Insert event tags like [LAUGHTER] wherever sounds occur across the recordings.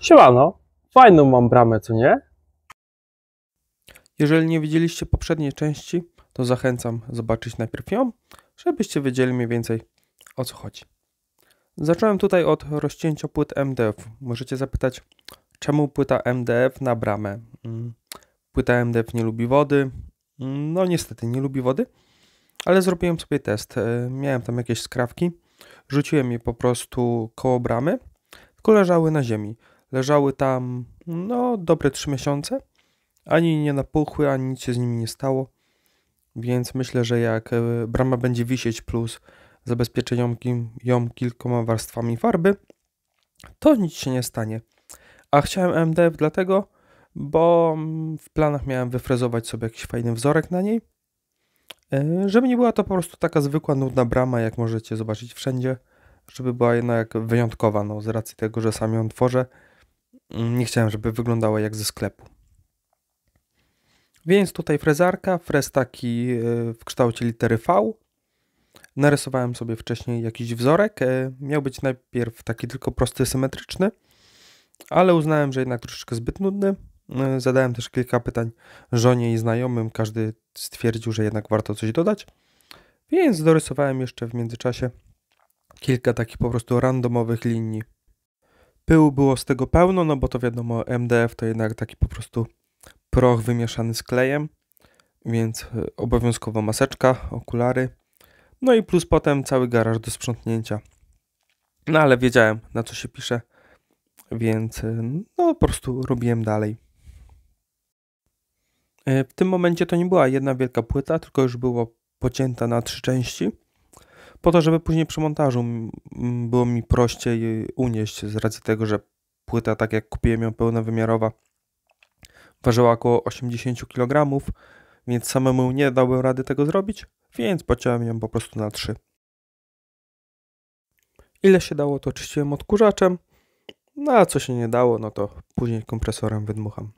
Siemano, fajną mam bramę, co nie? Jeżeli nie widzieliście poprzedniej części, to zachęcam zobaczyć najpierw ją, żebyście wiedzieli mniej więcej o co chodzi. Zacząłem tutaj od rozcięcia płyt MDF. Możecie zapytać, czemu płyta MDF na bramę? Mm, płyta MDF nie lubi wody. Mm, no niestety, nie lubi wody ale zrobiłem sobie test. E, miałem tam jakieś skrawki, rzuciłem je po prostu koło bramy, tylko leżały na ziemi. Leżały tam, no, dobre 3 miesiące. Ani nie napuchły, ani nic się z nimi nie stało. Więc myślę, że jak e, brama będzie wisieć plus zabezpieczę ją, ją kilkoma warstwami farby, to nic się nie stanie. A chciałem MDF dlatego, bo mm, w planach miałem wyfrezować sobie jakiś fajny wzorek na niej E, żeby nie była to po prostu taka zwykła, nudna brama, jak możecie zobaczyć wszędzie, żeby była jednak wyjątkowa, no, z racji tego, że sam ją tworzę. Mm, nie chciałem, żeby wyglądała jak ze sklepu. Więc tutaj frezarka, frez taki e, w kształcie litery V. Narysowałem sobie wcześniej jakiś wzorek. E, miał być najpierw taki tylko prosty, symetryczny, ale uznałem, że jednak troszeczkę zbyt nudny, no, zadałem też kilka pytań żonie i znajomym. Każdy stwierdził, że jednak warto coś dodać. Więc dorysowałem jeszcze w międzyczasie kilka takich po prostu randomowych linii. Pyłu było z tego pełno, no bo to wiadomo, MDF to jednak taki po prostu proch wymieszany z klejem, więc e, obowiązkowo maseczka, okulary, no i plus potem cały garaż do sprzątnięcia. No ale wiedziałem, na co się pisze, więc e, no po prostu robiłem dalej. E, w tym momencie to nie była jedna wielka płyta, tylko już było pocięta na trzy części, po to, żeby później przy montażu było mi prościej unieść z racji tego, że płyta, tak jak kupiłem ją pełnowymiarowa, ważyła około 80 kg, więc samemu nie dałbym rady tego zrobić, więc pociąłem ją po prostu na trzy. Ile się dało, to czyściłem odkurzaczem, no a co się nie dało, no to później kompresorem wydmucham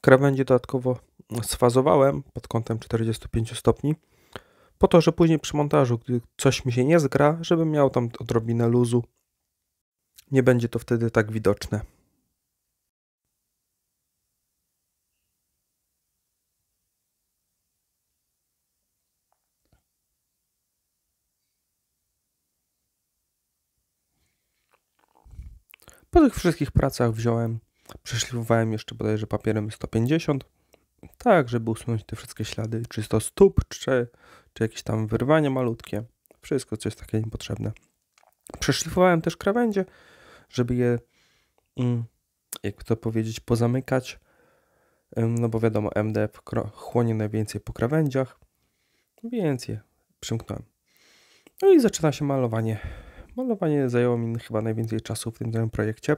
krawędzie dodatkowo sfazowałem pod kątem 45 stopni, po to, że później przy montażu, gdy coś mi się nie zgra, żebym miał tam odrobinę luzu. Nie będzie to wtedy tak widoczne. Po tych wszystkich pracach wziąłem Przeszlifowałem jeszcze bodajże papierem 150, tak, żeby usunąć te wszystkie ślady, czy to stóp, czy, czy jakieś tam wyrwania malutkie. Wszystko, co jest takie niepotrzebne. Przeszlifowałem też krawędzie, żeby je, mm, jak to powiedzieć, pozamykać. No bo wiadomo, MDF chłonie najwięcej po krawędziach, więc je przymknąłem. No i zaczyna się malowanie. Malowanie zajęło mi chyba najwięcej czasu w tym całym projekcie.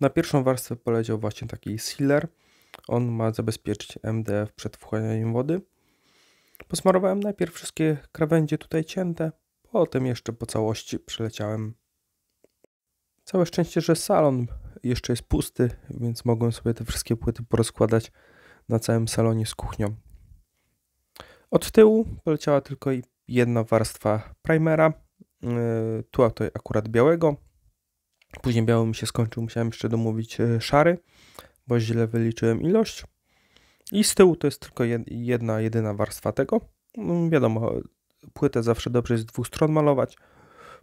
Na pierwszą warstwę poleciał właśnie taki sealer. On ma zabezpieczyć MDF przed wchłanianiem wody. Posmarowałem najpierw wszystkie krawędzie tutaj cięte, potem jeszcze po całości przeleciałem. Całe szczęście, że salon jeszcze jest pusty, więc mogłem sobie te wszystkie płyty porozkładać na całym salonie z kuchnią. Od tyłu poleciała tylko jedna warstwa primera, yy, tutaj akurat białego, Później biały mi się skończył, musiałem jeszcze domówić e, szary, bo źle wyliczyłem ilość. I z tyłu to jest tylko jedna, jedyna warstwa tego. No, wiadomo, płytę zawsze dobrze jest z dwóch stron malować,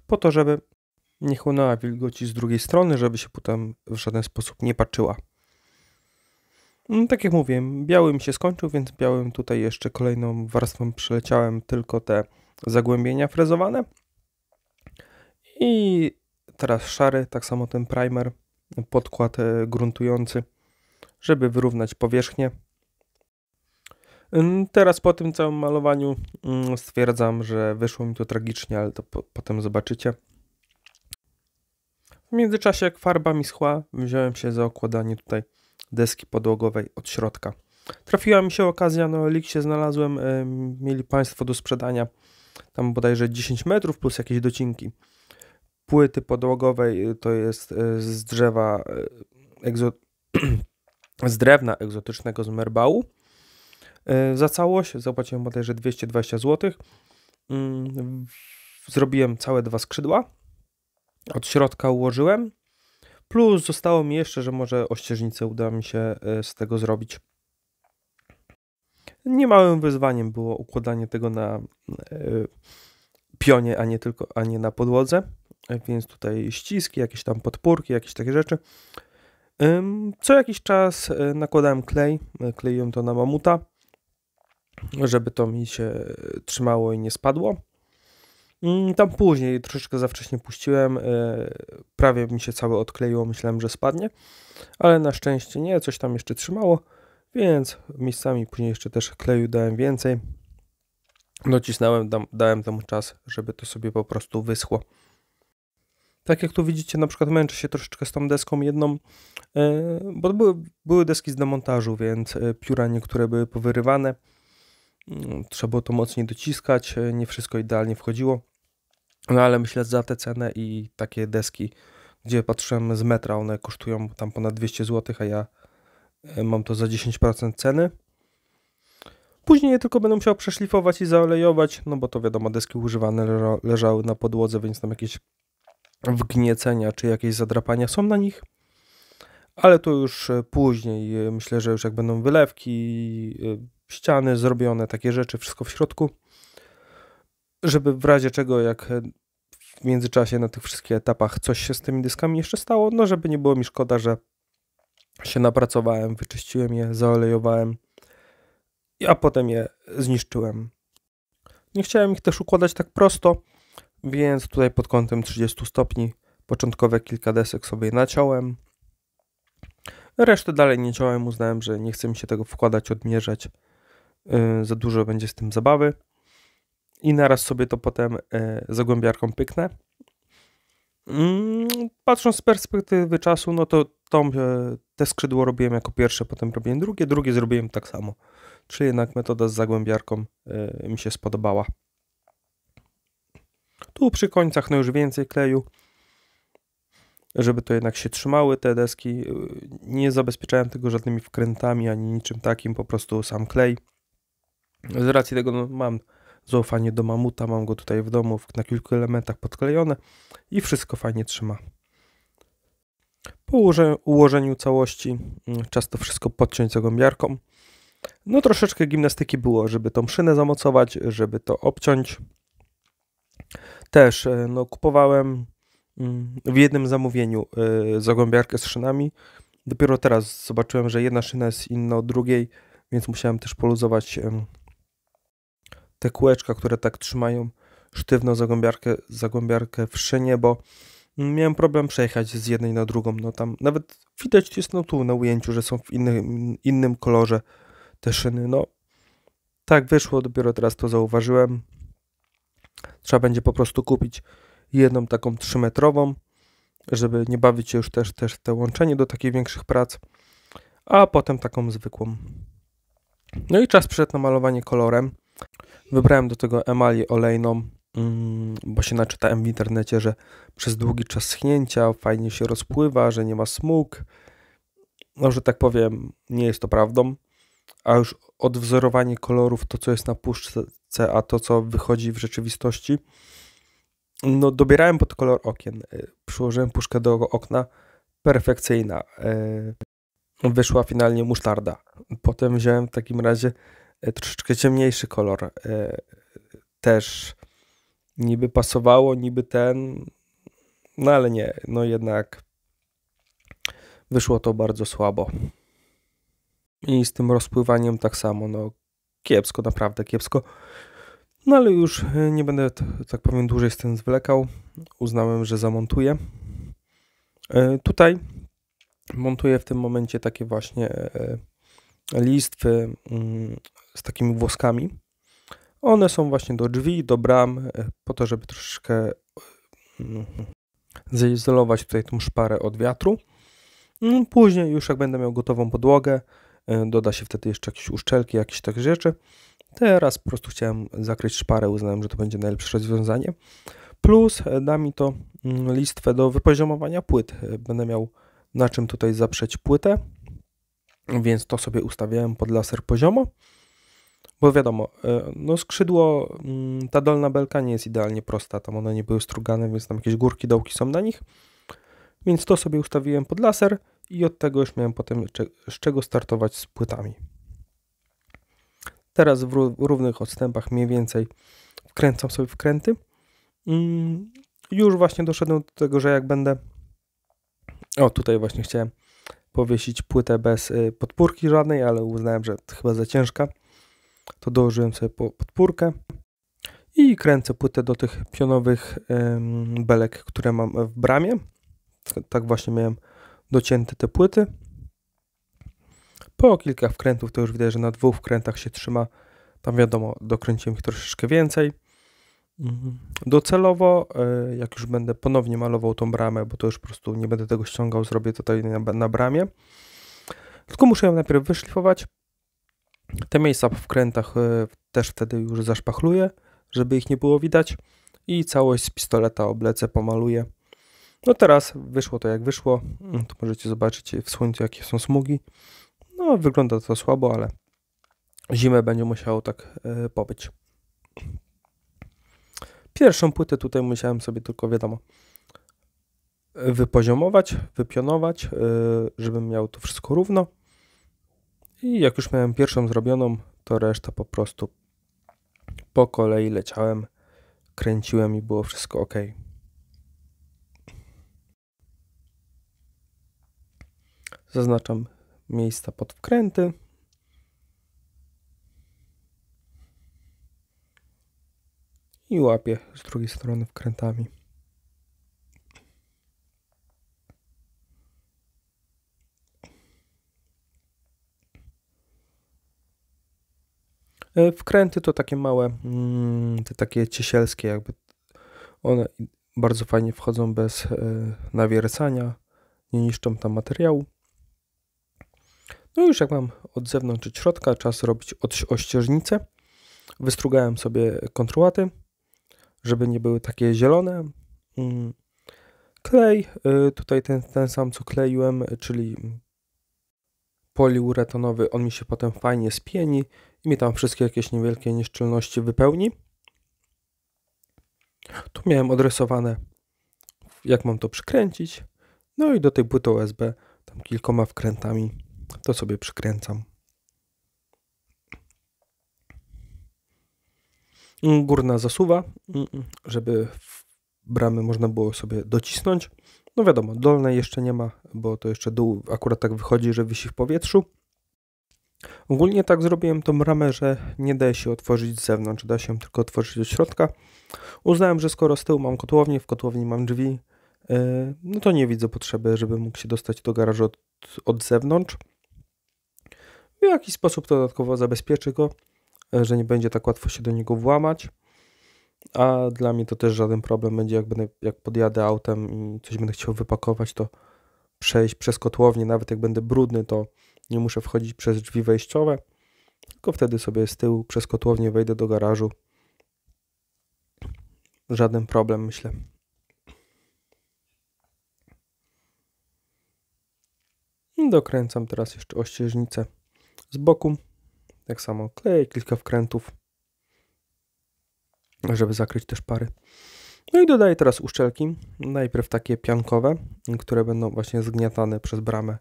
po to, żeby nie chłonęła wilgoci z drugiej strony, żeby się potem w żaden sposób nie patrzyła. No, tak jak mówiłem, biały mi się skończył, więc białym tutaj jeszcze kolejną warstwą przeleciałem tylko te zagłębienia frezowane. I teraz szary, tak samo ten primer, podkład e, gruntujący, żeby wyrównać powierzchnię. Teraz po tym całym malowaniu mm, stwierdzam, że wyszło mi to tragicznie, ale to po, potem zobaczycie. W międzyczasie jak farba mi schła, wziąłem się za okładanie tutaj deski podłogowej od środka. Trafiła mi się okazja, no Elixie znalazłem, mieli Państwo do sprzedania tam bodajże 10 metrów plus jakieś docinki płyty podłogowej, y, to jest y, z drzewa, y, egzo... [CLEARS THROAT] z drewna egzotycznego z Merbału. Za całość zapłaciłem bodajże 220 zł. Mm, zrobiłem całe dwa skrzydła. Od środka ułożyłem. Plus zostało mi jeszcze, że może ościeżnicę uda mi się z tego zrobić. Niemałym wyzwaniem było układanie tego na pionie, a nie tylko a nie na podłodze więc tutaj ściski, jakieś tam podpórki, jakieś takie rzeczy. Co jakiś czas e, nakładałem klej, e, kleiłem to na mamuta, żeby to mi się trzymało i nie spadło. Mm, tam później troszeczkę za wcześnie puściłem, e, prawie mi się całe odkleiło, myślałem, że spadnie, ale na szczęście nie, coś tam jeszcze trzymało, więc miejscami później jeszcze też kleju dałem więcej. Docisnąłem, dałem temu czas, żeby to sobie po prostu wyschło. Tak jak tu widzicie, na przykład męczę się troszeczkę z tą deską jedną, e, bo były, były deski z demontażu, więc e, pióra niektóre były powyrywane. Mm, trzeba było to mocniej dociskać, e, nie wszystko idealnie wchodziło. No ale myślę za tę cenę i takie deski, gdzie patrzyłem z metra, one kosztują tam ponad 200 zł, a ja mam to za 10% ceny. Później je tylko będę musiał przeszlifować i zaolejować, no bo to wiadomo, deski używane leżały na podłodze, więc tam jakieś wgniecenia czy jakieś zadrapania są na nich. Ale to już e, później, e, myślę, że już jak będą wylewki, e, ściany zrobione, takie rzeczy, wszystko w środku, żeby w razie czego, jak w międzyczasie na tych wszystkich etapach coś się z tymi dyskami jeszcze stało, no żeby nie było mi szkoda, że się napracowałem, wyczyściłem je, zaolejowałem, a potem je zniszczyłem. Nie chciałem ich też układać tak prosto, więc tutaj pod kątem 30 stopni początkowe kilka desek sobie naciąłem. Resztę dalej nie ciąłem, uznałem, że nie chcę mi się tego wkładać, odmierzać. Yy, za dużo będzie z tym zabawy. I naraz sobie to potem yy, zagłębiarką pyknę. Yy, patrząc z perspektywy czasu, no to tą, e, te skrzydło robiłem jako pierwsze, potem robiłem drugie, drugie zrobiłem tak samo. Czy jednak metoda z zagłębiarką e, mi się spodobała. Tu przy końcach no już więcej kleju, żeby to jednak się trzymały te deski. Y, nie zabezpieczałem tego żadnymi wkrętami ani niczym takim, po prostu sam klej. Z racji tego no, mam zaufanie do mamuta, mam go tutaj w domu na kilku elementach podklejone i wszystko fajnie trzyma. Po ułożeniu całości mm, czas to wszystko podciąć zagłębiarką. No troszeczkę gimnastyki było, żeby tą szynę zamocować, żeby to obciąć. Też e, no, kupowałem mm, w jednym zamówieniu e, zagłębiarkę z szynami. Dopiero teraz zobaczyłem, że jedna szyna jest inna od drugiej, więc musiałem też poluzować te kółeczka, które tak trzymają sztywno zagłębiarkę, zagłębiarkę w szynie, bo mm, miałem problem przejechać z jednej na drugą. No tam nawet widać jest no tu na ujęciu, że są w innym, innym kolorze te szyny. No tak wyszło, dopiero teraz to zauważyłem. Trzeba będzie po prostu kupić jedną taką 3-metrową, żeby nie bawić się już też, też w te łączenie do takich większych prac, a potem taką zwykłą. No i czas przyszedł na malowanie kolorem. Wybrałem do tego emali olejną, mm, bo się naczytałem w internecie, że przez długi czas schnięcia fajnie się rozpływa, że nie ma smug. No, że tak powiem, nie jest to prawdą. A już odwzorowanie kolorów, to co jest na puszce, a to co wychodzi w rzeczywistości. No, dobierałem pod kolor okien. E, przyłożyłem puszkę do okna. Perfekcyjna. E, wyszła finalnie musztarda. Potem wziąłem w takim razie e, troszeczkę ciemniejszy kolor. Też niby pasowało, niby ten, no ale nie, no jednak wyszło to bardzo słabo. I z tym rozpływaniem tak samo, no kiepsko, naprawdę kiepsko. No ale już e, nie będę, tak powiem, dłużej z tym zwlekał. Uznałem, że zamontuję. E, tutaj montuję w tym momencie takie właśnie e, listwy mm, z takimi włoskami. One są właśnie do drzwi, do bram, po to, żeby troszeczkę mm, zaizolować tutaj tą szparę od wiatru. Mm, później już jak będę miał gotową podłogę, E, doda się wtedy jeszcze jakieś uszczelki, jakieś takie rzeczy. Teraz po prostu chciałem zakryć szparę, uznałem, że to będzie najlepsze rozwiązanie. Plus e, da mi to mm, listwę do wypoziomowania płyt. E, będę miał na czym tutaj zaprzeć płytę, więc to sobie ustawiałem pod laser poziomo. Bo wiadomo, no skrzydło, mm, ta dolna belka nie jest idealnie prosta, tam one nie były strugane, więc tam jakieś górki, dołki są na nich. Więc to sobie ustawiłem pod laser i od tego już miałem potem z czego startować z płytami. Teraz w równych odstępach mniej więcej wkręcam sobie wkręty. Mm, już właśnie doszedłem do tego, że jak będę. O, tutaj właśnie chciałem powiesić płytę bez y, podpórki żadnej, ale uznałem, że chyba za ciężka. To dołożyłem sobie podpórkę i kręcę płytę do tych pionowych belek, które mam w bramie. Tak właśnie miałem docięte te płyty. Po kilka wkrętów to już widać, że na dwóch wkrętach się trzyma. Tam wiadomo, dokręciłem ich troszeczkę więcej. Mhm. Docelowo, e, jak już będę ponownie malował tą bramę, bo to już po prostu nie będę tego ściągał, zrobię tutaj na, na bramie. Tylko muszę ją najpierw wyszlifować. Te miejsca w wkrętach e, też wtedy już zaszpachluję, żeby ich nie było widać. I całość z pistoleta oblecę, pomaluję. No teraz wyszło to jak wyszło. Mm, tu możecie zobaczyć w słońcu jakie są smugi. No wygląda to słabo, ale zimę będzie musiało tak yy, pobyć. Pierwszą płytę tutaj musiałem sobie tylko wiadomo wypoziomować, wypionować, yy, żebym miał to wszystko równo. I jak już miałem pierwszą zrobioną, to reszta po prostu po kolei leciałem, kręciłem i było wszystko ok. Zaznaczam miejsca pod wkręty. I łapię z drugiej strony wkrętami. E, wkręty to takie małe, mm, te takie ciesielskie, jakby one bardzo fajnie wchodzą bez e, nawiercania, nie niszczą tam materiału. No już jak mam od zewnątrz od środka, czas robić ościeżnicę. Wystrugałem sobie kontruaty, żeby nie były takie zielone. Mm. Klej, y, tutaj ten, ten sam co kleiłem, czyli poliuretanowy, on mi się potem fajnie spieni i mi tam wszystkie jakieś niewielkie nieszczelności wypełni. Tu miałem odrysowane, jak mam to przykręcić. No i do tej płyty USB tam kilkoma wkrętami to sobie przykręcam. Górna zasuwa, mm, żeby bramy można było sobie docisnąć. No wiadomo, dolnej jeszcze nie ma, bo to jeszcze dół akurat tak wychodzi, że wisi w powietrzu. Ogólnie tak zrobiłem tą ramę, że nie da się otworzyć z zewnątrz, da się tylko otworzyć od środka. Uznałem, że skoro z tyłu mam kotłownię, w kotłowni mam drzwi, e, no to nie widzę potrzeby, żeby mógł się dostać do garażu od, od zewnątrz w jakiś sposób dodatkowo zabezpieczy go, e, że nie będzie tak łatwo się do niego włamać. A dla mnie to też żaden problem będzie, jak, będę, jak podjadę autem i coś będę chciał wypakować, to przejść przez kotłownię, nawet jak będę brudny, to nie muszę wchodzić przez drzwi wejściowe, tylko wtedy sobie z tyłu przez kotłownię wejdę do garażu. Żaden problem, myślę. Dokręcam teraz jeszcze ościeżnicę. Z boku tak samo klej, kilka wkrętów, żeby zakryć też pary. No i dodaję teraz uszczelki, najpierw takie piankowe, które będą właśnie zgniatane przez bramę,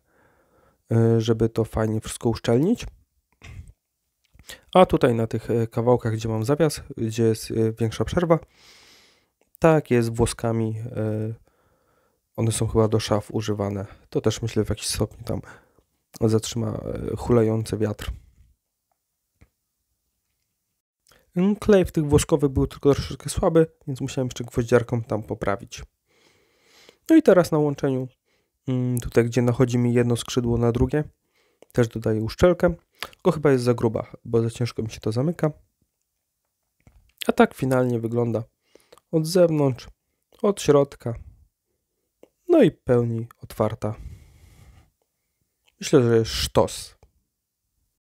y, żeby to fajnie wszystko uszczelnić. A tutaj na tych y, kawałkach, gdzie mam zawias, gdzie jest y, większa przerwa, tak jest włoskami. One są chyba do szaf używane. To też myślę w jakiś stopniu tam zatrzyma e, hulający wiatr. Mm, klej w tych włoszkowych był tylko troszeczkę słaby, więc musiałem jeszcze gwoździarką tam poprawić. No i teraz na łączeniu, mm, tutaj gdzie nachodzi mi jedno skrzydło na drugie, też dodaję uszczelkę, tylko chyba jest za gruba, bo za ciężko mi się to zamyka. A tak finalnie wygląda od zewnątrz, od środka, no i pełni otwarta myślę, że sztos.